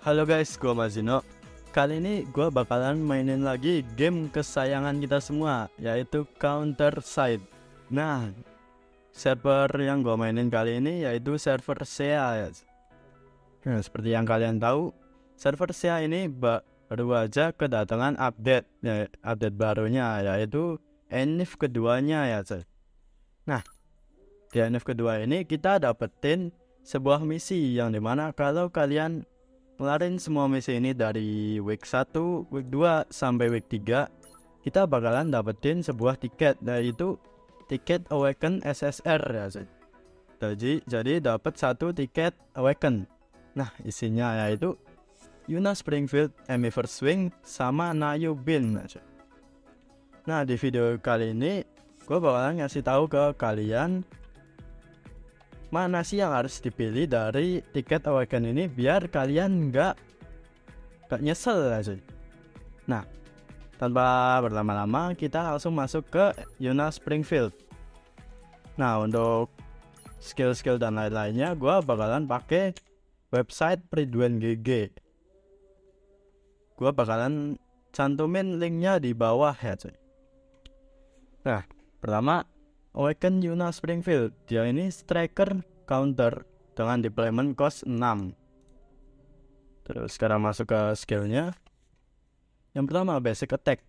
Halo guys, gue Mazino Kali ini gue bakalan mainin lagi game kesayangan kita semua Yaitu Counter Side Nah, server yang gue mainin kali ini yaitu server SEA nah, Seperti yang kalian tahu, server SEA ini baru aja kedatangan update ya, Update barunya yaitu Enif keduanya ya Nah, di Enif kedua ini kita dapetin sebuah misi yang dimana kalau kalian Kemarin semua misi ini dari week 1, week 2, sampai week 3 Kita bakalan dapetin sebuah tiket yaitu tiket Awaken SSR ya Jadi, jadi dapat satu tiket Awaken Nah isinya yaitu Yuna Springfield, Amy Swing, sama Nayu Bin ya, Nah di video kali ini gue bakalan ngasih tahu ke kalian mana sih yang harus dipilih dari tiket awaken ini biar kalian nggak nggak nyesel aja. Nah, tanpa berlama-lama kita langsung masuk ke Yuna Springfield. Nah, untuk skill-skill dan lain-lainnya gue bakalan pakai website Pridwen GG. Gue bakalan cantumin linknya di bawah ya cuy. Nah, pertama Awaken Yuna Springfield. Dia ini striker counter dengan deployment cost 6 terus sekarang masuk ke skillnya yang pertama basic attack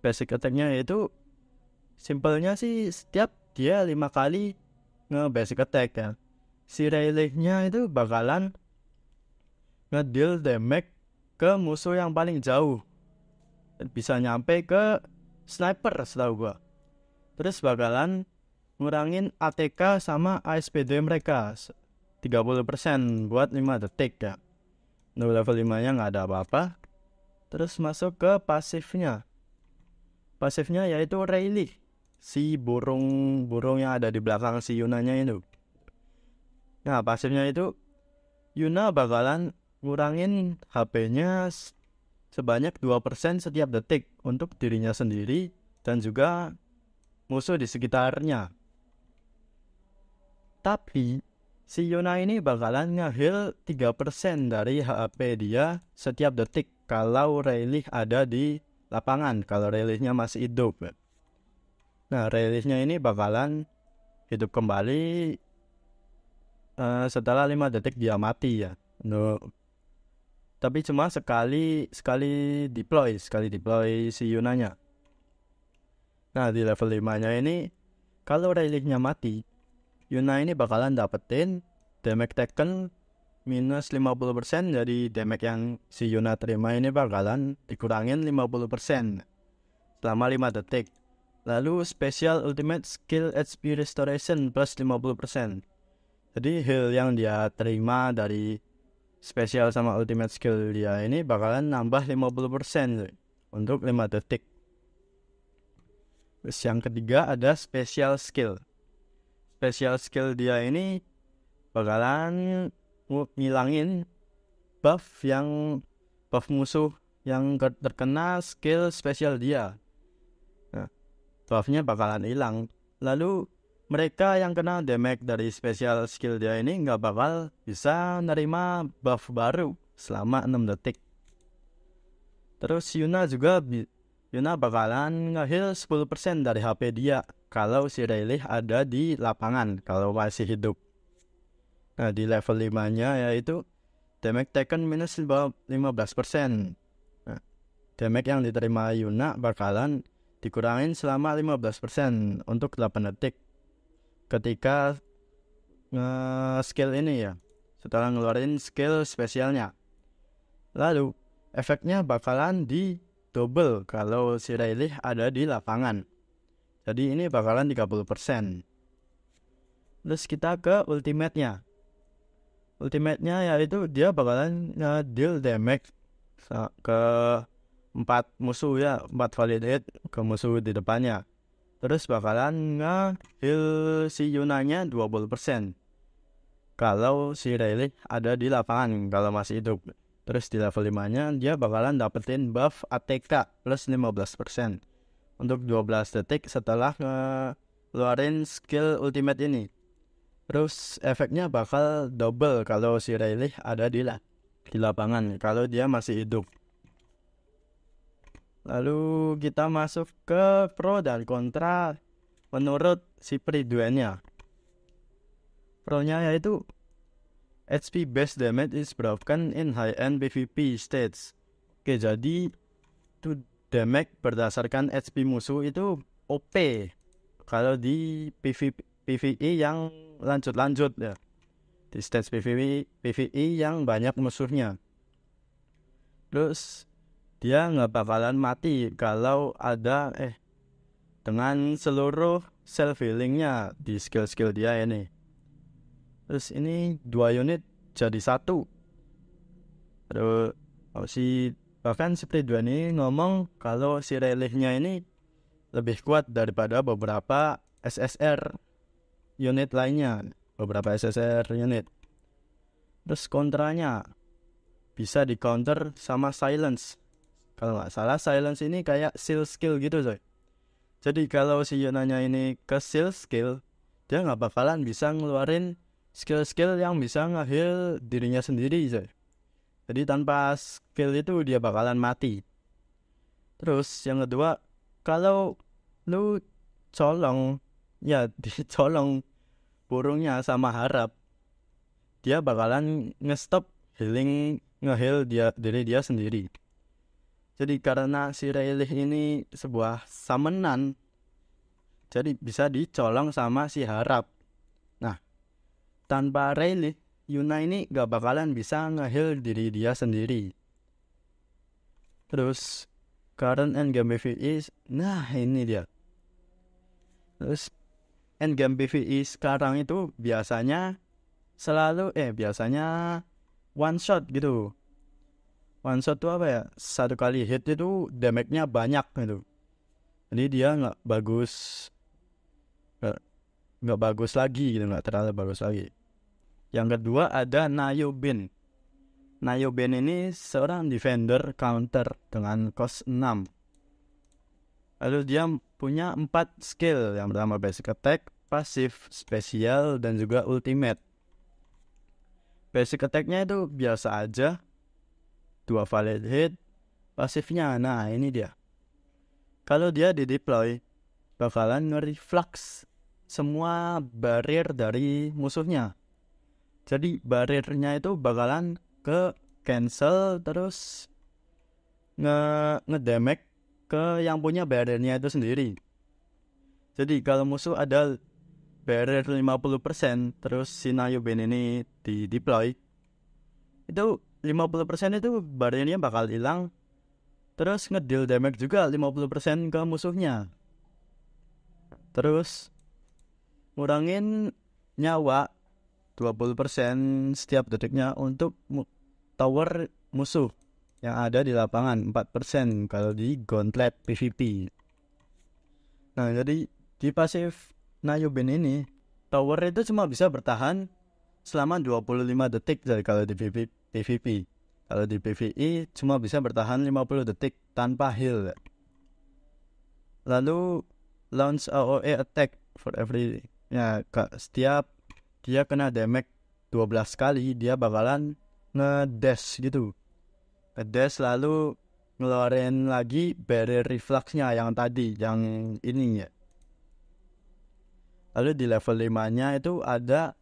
basic attacknya itu simpelnya sih setiap dia lima kali nge basic attack ya si relic-nya itu bakalan ngedeal damage ke musuh yang paling jauh bisa nyampe ke sniper setahu gua terus bakalan ngurangin ATK sama ASPD mereka 30% buat 5 detik ya. No level 5 nya nggak ada apa-apa. Terus masuk ke pasifnya. Pasifnya yaitu Rayleigh. Si burung-burung yang ada di belakang si Yunanya itu. Nah pasifnya itu Yuna bakalan ngurangin HP-nya sebanyak 2% setiap detik untuk dirinya sendiri dan juga musuh di sekitarnya. Tapi si Yuna ini bakalan ngeheal 3% dari HP dia setiap detik kalau Rayleigh ada di lapangan, kalau Rayleighnya masih hidup. Nah, Rayleighnya ini bakalan hidup kembali uh, setelah 5 detik dia mati ya. No. Tapi cuma sekali sekali deploy, sekali deploy si Yunanya. Nah, di level 5-nya ini kalau Rayleighnya mati, Yuna ini bakalan dapetin damage taken minus 50% jadi damage yang si Yuna terima ini bakalan dikurangin 50% selama 5 detik. Lalu special ultimate skill HP restoration plus 50%. Jadi heal yang dia terima dari special sama ultimate skill dia ini bakalan nambah 50% untuk 5 detik. Terus yang ketiga ada special skill special skill dia ini bakalan ngilangin buff yang buff musuh yang terkena skill special dia. Nah, buffnya bakalan hilang. Lalu mereka yang kena damage dari special skill dia ini nggak bakal bisa nerima buff baru selama 6 detik. Terus Yuna juga Yuna bakalan ngeheal 10% dari HP dia kalau si Rayleigh ada di lapangan kalau masih hidup. Nah, di level 5-nya yaitu damage taken minus 15%. Nah, damage yang diterima Yuna bakalan dikurangin selama 15% untuk 8 detik. Ketika uh, skill ini ya, setelah ngeluarin skill spesialnya. Lalu, efeknya bakalan di double kalau si Rayleigh ada di lapangan. Jadi ini bakalan 30%. Terus kita ke ultimate-nya. Ultimate-nya yaitu dia bakalan uh, deal damage ke empat musuh ya, empat validate ke musuh di depannya. Terus bakalan nge-heal si Yunanya 20%. Kalau si Relic ada di lapangan kalau masih hidup. Terus di level 5-nya dia bakalan dapetin buff ATK plus 15% untuk 12 detik setelah eh, ngeluarin skill ultimate ini. Terus efeknya bakal double kalau si Rayleigh ada di, la di lapangan kalau dia masih hidup. Lalu kita masuk ke pro dan kontra menurut si Priduennya. Pro-nya yaitu HP base damage is broken in high-end PvP states. Oke, jadi to damage berdasarkan HP musuh itu OP kalau di PV, PvE yang lanjut-lanjut ya di stage PvE PvE yang banyak musuhnya terus dia nggak bakalan mati kalau ada eh dengan seluruh self healingnya di skill-skill dia ini terus ini dua unit jadi satu terus apa sih Bahkan si Pridwani ngomong kalau si relihnya ini lebih kuat daripada beberapa SSR unit lainnya, beberapa SSR unit. Terus kontranya bisa di counter sama silence. Kalau nggak salah silence ini kayak seal skill gitu coy. Jadi kalau si Yunanya ini ke seal skill, dia nggak bakalan bisa ngeluarin skill-skill yang bisa ngeheal dirinya sendiri coy. Jadi tanpa skill itu dia bakalan mati. Terus yang kedua, kalau lu colong, ya dicolong burungnya sama harap, dia bakalan ngestop healing ngeheal dia diri dia sendiri. Jadi karena si Rayleigh ini sebuah samenan, jadi bisa dicolong sama si harap. Nah, tanpa Rayleigh, Yuna ini gak bakalan bisa ngeheal diri dia sendiri. Terus current endgame BV is nah ini dia. Terus endgame is sekarang itu biasanya selalu eh biasanya one shot gitu. One shot tuh apa ya? Satu kali hit itu damage-nya banyak gitu. Jadi dia nggak bagus nggak bagus lagi gitu nggak terlalu bagus lagi yang kedua ada Nayo Bin. Nayo Bin ini seorang defender counter dengan cost 6. Lalu dia punya 4 skill. Yang pertama basic attack, pasif, spesial, dan juga ultimate. Basic attacknya itu biasa aja. Dua valid hit, pasifnya. Nah, ini dia. Kalau dia di bakalan nge-reflux semua barrier dari musuhnya jadi barrier-nya itu bakalan ke cancel terus nge ngedemek ke yang punya barrier-nya itu sendiri jadi kalau musuh ada barrier 50% terus si Nayubin ini di deploy itu 50% itu barrier-nya bakal hilang terus ngedeal damage juga 50% ke musuhnya terus ngurangin nyawa 20% setiap detiknya untuk tower musuh yang ada di lapangan 4% kalau di gauntlet PvP. Nah, jadi di pasif Nayubin ini tower itu cuma bisa bertahan selama 25 detik dari kalau di PvP. Kalau di PvE cuma bisa bertahan 50 detik tanpa heal. Lalu launch AoE attack for every ya setiap dia kena damage 12 kali dia bakalan ngedash gitu ngedash lalu ngeluarin lagi barrier refluxnya yang tadi yang ini ya lalu di level 5 nya itu ada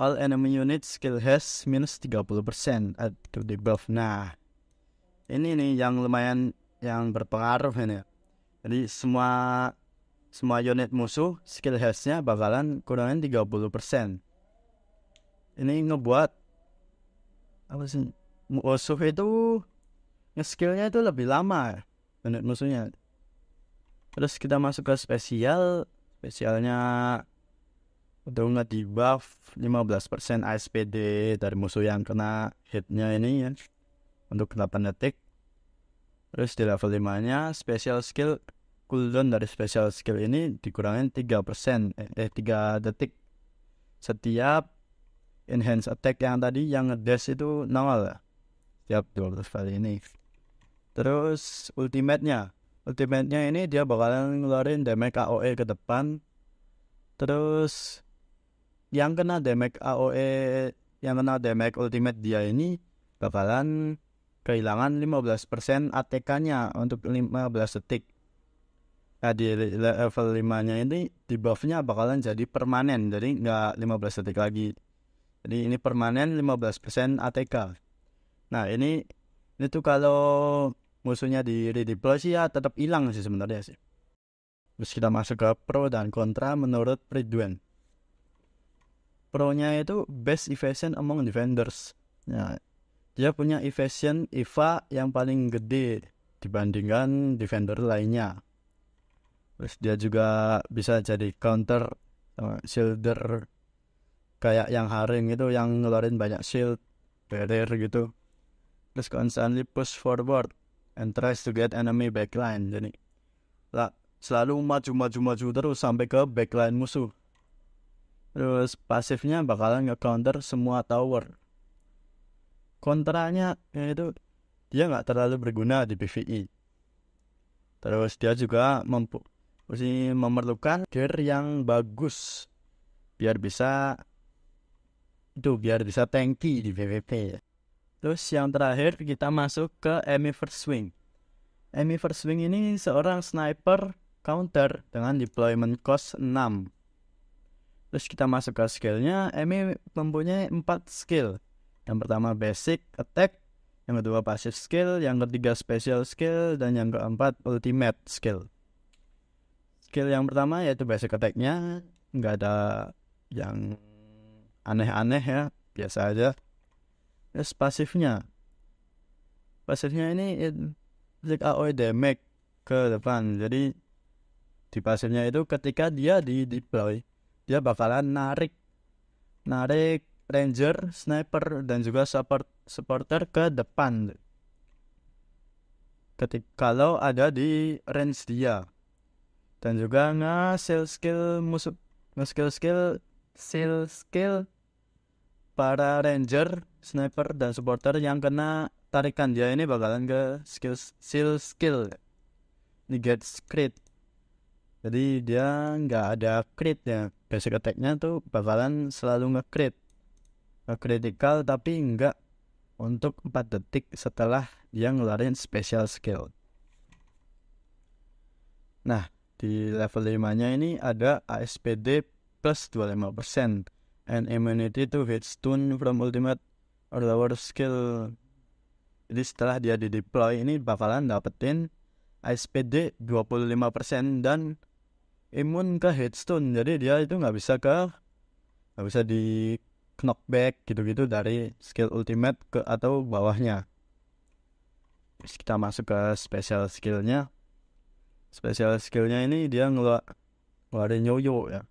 all enemy unit skill has minus 30% at the debuff nah ini nih yang lumayan yang berpengaruh ini jadi semua semua unit musuh skill health-nya bakalan kurangin 30%. Ini ngebuat apa sih musuh itu nge-skillnya itu lebih lama unit ya, musuhnya. Terus kita masuk ke spesial, spesialnya udah nggak di buff 15% ASPD dari musuh yang kena hitnya ini ya untuk 8 detik. Terus di level 5 nya special skill cooldown dari special skill ini dikurangin 3% eh 3 detik setiap enhance attack yang tadi yang ngedes itu nongol ya setiap 12 kali ini terus ultimate-nya ultimate-nya ini dia bakalan ngeluarin damage AOE ke depan terus yang kena damage AOE yang kena damage ultimate dia ini bakalan kehilangan 15% ATK-nya untuk 15 detik di level 5 nya ini di buffnya bakalan jadi permanen jadi nggak 15 detik lagi jadi ini permanen 15% ATK nah ini ini tuh kalau musuhnya di redeploy sih ya tetap hilang sih sebenarnya sih terus kita masuk ke pro dan kontra menurut Ridwan pro-nya itu best efficient among defenders nah, dia punya efficient IVA yang paling gede dibandingkan defender lainnya terus dia juga bisa jadi counter eh, shielder kayak yang Haring itu yang ngeluarin banyak shield barrier gitu terus constantly push forward and tries to get enemy backline jadi lah, selalu maju-maju-maju terus sampai ke backline musuh terus pasifnya bakalan nge-counter semua tower kontranya yaitu dia nggak terlalu berguna di PvE terus dia juga mampu mesti memerlukan gear yang bagus biar bisa itu biar bisa tanki di PVP terus yang terakhir kita masuk ke Amy First Swing Amy First Swing ini seorang sniper counter dengan deployment cost 6 terus kita masuk ke skillnya Emi mempunyai 4 skill yang pertama basic attack yang kedua passive skill yang ketiga special skill dan yang keempat ultimate skill skill yang pertama yaitu basic attack-nya nggak ada yang aneh-aneh ya biasa aja terus pasifnya pasifnya ini it, AOE damage ke depan jadi di pasifnya itu ketika dia di deploy dia bakalan narik narik ranger sniper dan juga support supporter ke depan ketika kalau ada di range dia dan juga sales skill musuh skill skill skill skill para ranger sniper dan supporter yang kena tarikan dia ya, ini bakalan ke skill skill skill ini get crit jadi dia nggak ada crit ya basic attacknya tuh bakalan selalu nge-crit nge-critical tapi nggak untuk 4 detik setelah dia ngeluarin special skill nah di level 5-nya ini ada ASPD plus 25% and immunity to headstone from ultimate or lower skill. Jadi setelah dia di deploy ini bakalan dapetin ASPD 25% dan imun ke headstone. Jadi dia itu nggak bisa ke nggak bisa di knockback gitu-gitu dari skill ultimate ke atau bawahnya. Terus kita masuk ke special skillnya spesial skillnya ini dia ngeluar ngeluarin yoyo ya.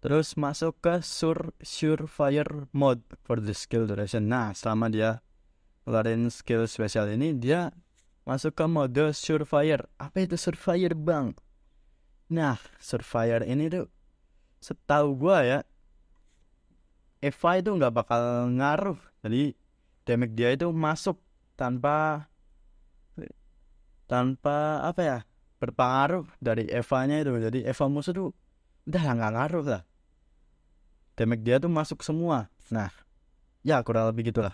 Terus masuk ke sur surefire mode for the skill duration. Nah, selama dia ngeluarin skill spesial ini, dia masuk ke mode surefire. Apa itu surefire, Bang? Nah, surefire ini tuh setahu gua ya Eva itu nggak bakal ngaruh jadi damage dia itu masuk tanpa tanpa apa ya berpengaruh dari Evanya itu jadi Eva musuh tuh udah nggak ngaruh lah damage dia tuh masuk semua nah ya kurang lebih gitulah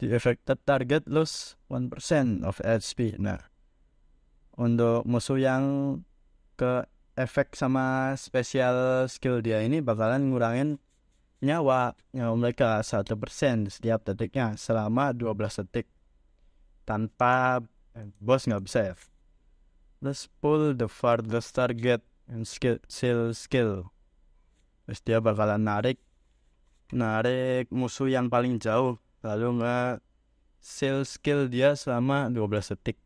the affected target lose 1% of HP nah untuk musuh yang ke efek sama spesial skill dia ini bakalan ngurangin nyawa nyawa mereka satu persen setiap detiknya selama 12 detik tanpa eh, bos nggak bisa ya Let's pull the farthest target and skill, skill skill. Terus dia bakalan narik narik musuh yang paling jauh lalu nggak skill skill dia selama 12 detik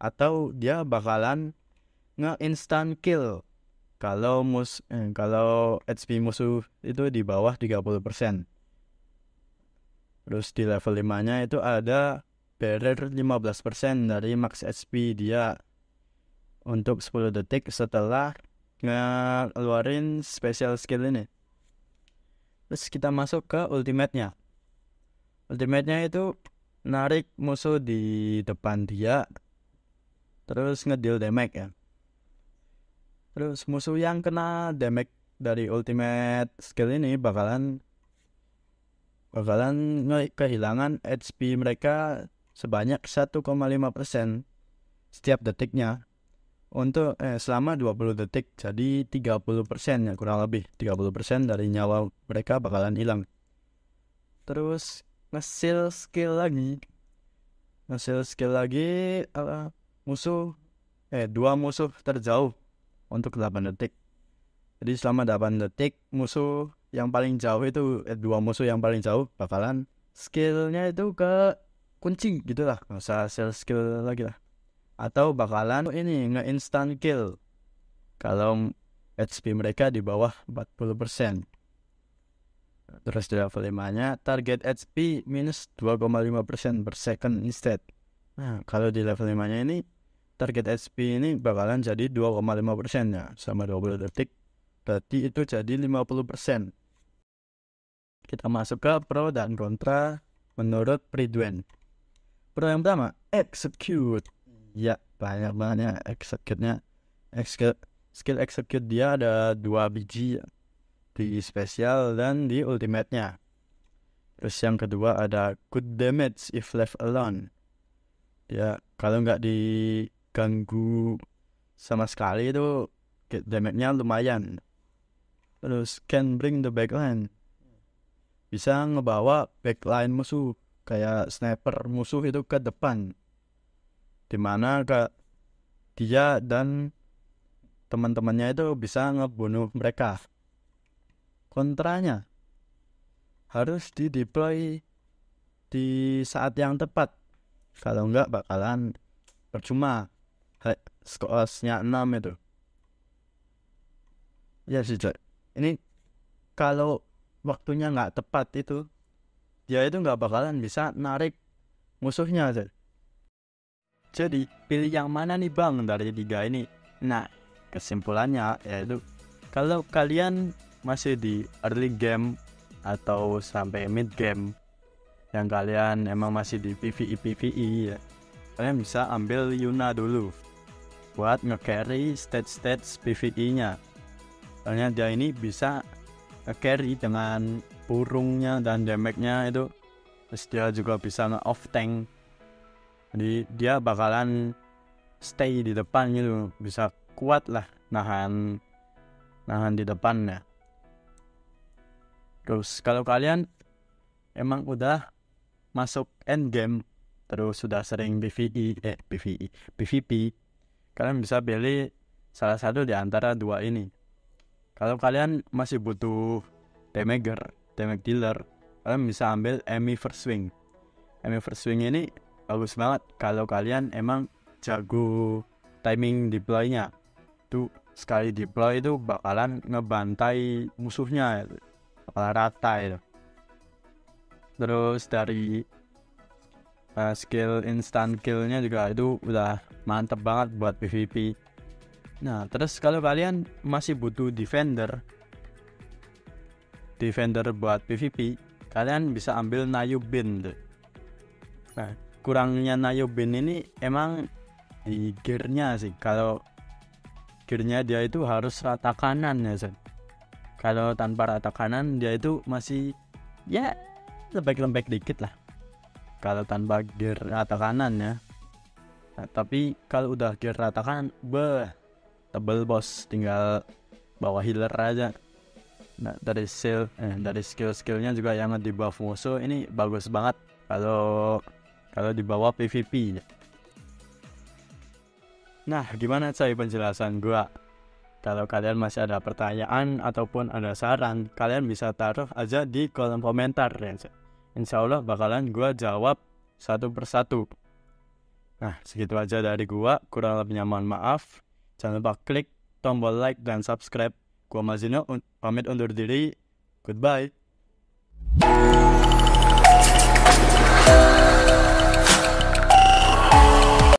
atau dia bakalan nge instant kill kalau mus eh, kalau HP musuh itu di bawah 30%. Terus di level 5-nya itu ada barrier 15% dari max HP dia untuk 10 detik setelah ngeluarin special skill ini. Terus kita masuk ke ultimate-nya. Ultimate-nya itu narik musuh di depan dia terus ngedil damage ya. Terus musuh yang kena damage dari ultimate skill ini bakalan bakalan kehilangan HP mereka sebanyak 1,5% setiap detiknya untuk eh, selama 20 detik jadi 30% ya kurang lebih 30% dari nyawa mereka bakalan hilang terus ngesil skill lagi ngesil skill lagi uh, musuh eh dua musuh terjauh untuk 8 detik jadi selama 8 detik musuh yang paling jauh itu eh, dua musuh yang paling jauh bakalan skillnya itu ke kunci gitulah nggak usah skill lagi lah atau bakalan ini nge-instant kill kalau HP mereka di bawah 40%. Terus di level 5-nya target HP minus 2,5% per second instead. Nah, kalau di level 5-nya ini target HP ini bakalan jadi 2,5% ya sama 20 detik. Berarti itu jadi 50%. Kita masuk ke pro dan kontra menurut Pridwen. Pro yang pertama, execute ya banyak banget ya execute-nya. Execute, skill execute dia ada dua biji di spesial dan di ultimate-nya. Terus yang kedua ada good damage if left alone. Ya, kalau nggak diganggu sama sekali itu damage-nya lumayan. Terus can bring the backline. Bisa ngebawa backline musuh kayak sniper musuh itu ke depan dimana ke dia dan teman-temannya itu bisa ngebunuh mereka kontranya harus di deploy di saat yang tepat kalau enggak bakalan percuma skosnya enam itu ya sih Jack. ini kalau waktunya nggak tepat itu dia itu nggak bakalan bisa narik musuhnya Jack. Jadi, pilih yang mana nih bang dari tiga ini? Nah, kesimpulannya yaitu kalau kalian masih di early game atau sampai mid game yang kalian emang masih di PvE PvE ya, kalian bisa ambil Yuna dulu buat nge-carry stage-stage PvE-nya. Soalnya dia ini bisa nge-carry dengan burungnya dan damage-nya itu. Terus dia juga bisa nge-off tank jadi dia bakalan stay di depan gitu bisa kuat lah nahan nahan di depannya terus kalau kalian emang udah masuk end game terus sudah sering PvE eh PvE PvP kalian bisa pilih salah satu di antara dua ini kalau kalian masih butuh damage damage dealer kalian bisa ambil Amy First Swing Amy First Swing ini bagus banget kalau kalian emang jago timing deploynya tuh sekali deploy itu bakalan ngebantai musuhnya itu rata itu terus dari uh, skill instant killnya juga itu udah mantep banget buat PvP nah terus kalau kalian masih butuh defender defender buat PvP kalian bisa ambil Nayu Bin Nah, kurangnya Nayo Ben ini emang di gearnya sih kalau gearnya dia itu harus rata kanan ya Zan kalau tanpa rata kanan dia itu masih ya lembek-lembek dikit lah kalau tanpa gear rata kanan ya nah, tapi kalau udah gear rata kanan beh tebel bos tinggal bawa healer aja nah, dari skill eh, dari skill skillnya juga yang di buff musuh ini bagus banget kalau kalau di bawah PVP nah gimana saya penjelasan gua kalau kalian masih ada pertanyaan ataupun ada saran kalian bisa taruh aja di kolom komentar ya insya Allah bakalan gua jawab satu persatu nah segitu aja dari gua kurang lebihnya mohon maaf jangan lupa klik tombol like dan subscribe gua Mazino pamit undur diri goodbye